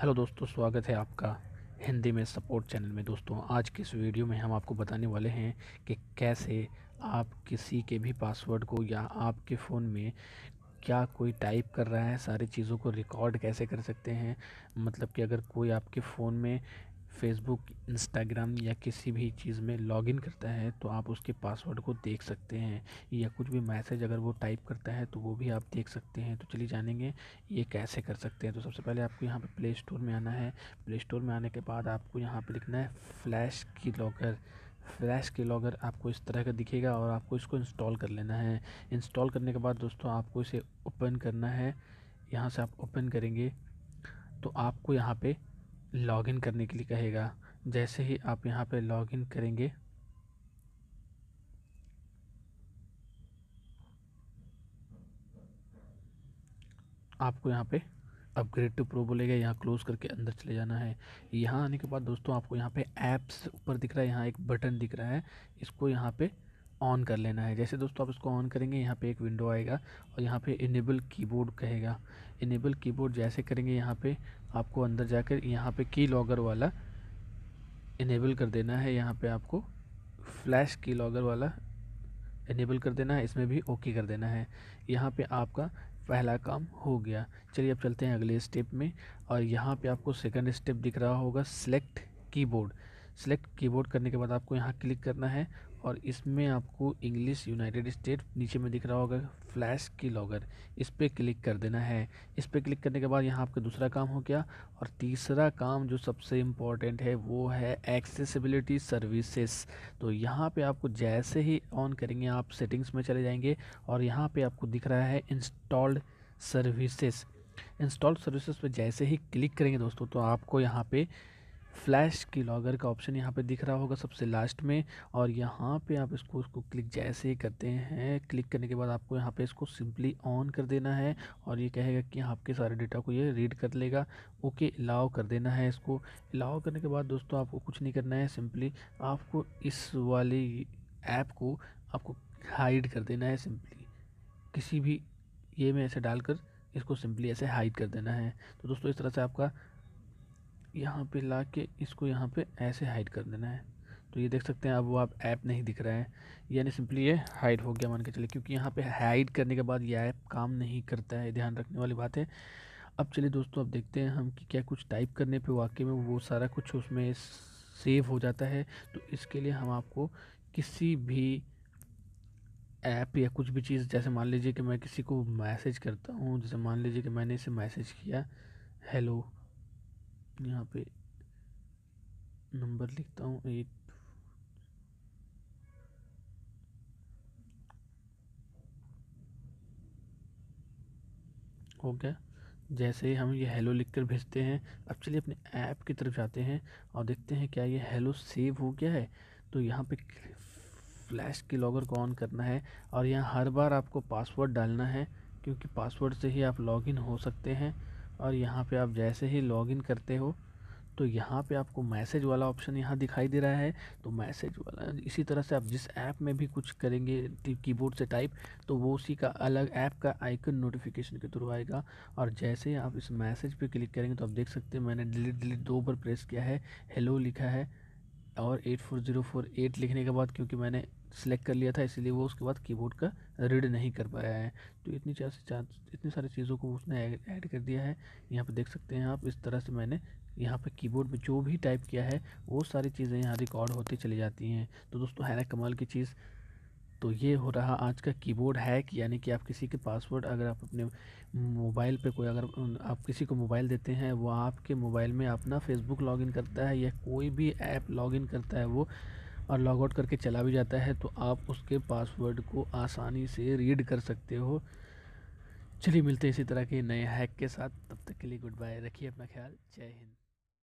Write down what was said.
hello दोस्तों स्वागत है आपका हिंदी में सपोर्ट चैनल में दोस्तों आज के इस वीडियो में हम आपको बताने वाले हैं कि कैसे आप किसी के भी पासवर्ड को या आपके फ़ोन में क्या कोई टाइप कर रहा है सारी चीज़ों को रिकॉर्ड कैसे कर सकते हैं मतलब कि अगर कोई आपके फ़ोन में फेसबुक इंस्टाग्राम या किसी भी चीज़ में लॉगिन करता है तो आप उसके पासवर्ड को देख सकते हैं या कुछ भी मैसेज अगर वो टाइप करता है तो वो भी आप देख सकते हैं तो चलिए जानेंगे ये कैसे कर सकते हैं तो सबसे पहले आपको यहाँ पे प्ले स्टोर में आना है प्ले स्टोर में आने के बाद आपको यहाँ पर लिखना है फ्लैश की लॉकर फ्लैश के लॉगर आपको इस तरह का दिखेगा और आपको इसको इंस्टॉल कर लेना है इंस्टॉल करने के बाद दोस्तों आपको इसे ओपन करना है यहाँ से आप ओपन करेंगे तो आपको यहाँ पे लॉगिन करने के लिए कहेगा जैसे ही आप यहाँ पे लॉगिन करेंगे आपको यहाँ पे अपग्रेड टू प्रो बोलेगा यहाँ क्लोज करके अंदर चले जाना है यहाँ आने के बाद दोस्तों आपको यहाँ पे ऐप्स ऊपर दिख रहा है यहाँ एक बटन दिख रहा है इसको यहाँ पे ऑन कर लेना है जैसे दोस्तों आप इसको ऑन करेंगे यहाँ पे एक विंडो आएगा और यहाँ पे इनेबल कीबोर्ड कहेगा इनेबल कीबोर्ड जैसे करेंगे यहाँ पे आपको अंदर जाकर यहाँ पे की लॉगर वाला इनेबल कर देना है यहाँ पे आपको फ्लैश की लॉगर वाला इनेबल कर देना है इसमें भी ओके कर देना है यहाँ पर आपका पहला काम हो गया चलिए अब चलते हैं अगले स्टेप में और यहाँ पर आपको सेकेंड स्टेप दिख रहा होगा सेलेक्ट कीबोर्ड सेलेक्ट कीबोर्ड करने के बाद आपको यहाँ क्लिक करना है और इसमें आपको इंग्लिश यूनाइटेड स्टेट नीचे में दिख रहा होगा फ्लैश की लॉगर इस पर क्लिक कर देना है इस पर क्लिक करने के बाद यहाँ आपका दूसरा काम हो गया और तीसरा काम जो सबसे इम्पॉर्टेंट है वो है एक्सेसिबिलिटी सर्विसेज तो यहाँ पे आपको जैसे ही ऑन करेंगे आप सेटिंग्स में चले जाएंगे और यहाँ पे आपको दिख रहा है इंस्टॉल्ड सर्विसेज इंस्टॉल सर्विसेज पर जैसे ही क्लिक करेंगे दोस्तों तो आपको यहाँ पर फ्लैश की लॉगर का ऑप्शन यहाँ पे दिख रहा होगा सबसे लास्ट में और यहाँ पे आप इसको उसको क्लिक जैसे ही करते हैं क्लिक करने के बाद आपको यहाँ पे इसको सिंपली ऑन कर देना है और ये कहेगा कि आपके सारे डेटा को ये रीड कर लेगा ओके अलाउ कर देना है इसको अलाउ करने के बाद दोस्तों आपको कुछ नहीं करना है सिंपली आपको इस वाली ऐप को आपको हाइड कर देना है सिंपली किसी भी ये में ऐसे डालकर इसको सिंपली ऐसे हाइड कर देना है तो दोस्तों इस तरह से आपका यहाँ पे ला के इसको यहाँ पे ऐसे हाइड कर देना है तो ये देख सकते हैं अब वो आप ऐप नहीं दिख रहा है यानी सिंपली ये हाइड हो गया मान के चले क्योंकि यहाँ पे हाइड करने के बाद ये ऐप काम नहीं करता है ध्यान रखने वाली बात है अब चलिए दोस्तों अब देखते हैं हम कि क्या कुछ टाइप करने पर वाकई में वो सारा कुछ उसमें सेव हो जाता है तो इसके लिए हम आपको किसी भी ऐप या कुछ भी चीज़ जैसे मान लीजिए कि मैं किसी को मैसेज करता हूँ जैसे मान लीजिए कि मैंने इसे मैसेज किया हेलो यहाँ पे नंबर लिखता हूँ एट हो गया जैसे ही हम ये हेलो लिख कर भेजते हैं अब चलिए अपने ऐप की तरफ जाते हैं और देखते हैं क्या ये हेलो सेव हो गया है तो यहाँ पे फ्लैश के लॉगर को ऑन करना है और यहाँ हर बार आपको पासवर्ड डालना है क्योंकि पासवर्ड से ही आप लॉगिन हो सकते हैं और यहाँ पे आप जैसे ही लॉगिन करते हो तो यहाँ पे आपको मैसेज वाला ऑप्शन यहाँ दिखाई दे रहा है तो मैसेज वाला इसी तरह से आप जिस ऐप में भी कुछ करेंगे कीबोर्ड से टाइप तो वो उसी का अलग ऐप का आइकन नोटिफिकेशन के थ्रू आएगा और जैसे ही आप इस मैसेज पे क्लिक करेंगे तो आप देख सकते हैं मैंने डिलीट डिलीट दो बार प्रेस किया है हेलो लिखा है और eight four zero four eight लिखने के बाद क्योंकि मैंने सेलेक्ट कर लिया था इसलिए वो उसके बाद कीबोर्ड का रीड नहीं कर पाया है तो इतनी चार इतनी सारी चीज़ों को उसने ऐड कर दिया है यहाँ पर देख सकते हैं आप इस तरह से मैंने यहाँ पर कीबोर्ड में जो भी टाइप किया है वो सारी चीज़ें यहाँ रिकॉर्ड होती चली जाती हैं तो दोस्तों हैरा कमाल की चीज़ तो ये हो रहा आज का कीबोर्ड हैक यानी कि आप किसी के पासवर्ड अगर आप अपने मोबाइल पे कोई अगर आप किसी को मोबाइल देते हैं वो आपके मोबाइल में अपना फेसबुक लॉगिन करता है या कोई भी ऐप लॉगिन करता है वो और लॉग आउट करके चला भी जाता है तो आप उसके पासवर्ड को आसानी से रीड कर सकते हो चलिए मिलते हैं इसी तरह के नए हैक के साथ तब तक के लिए गुड बाय रखिए अपना ख्याल जय हिंद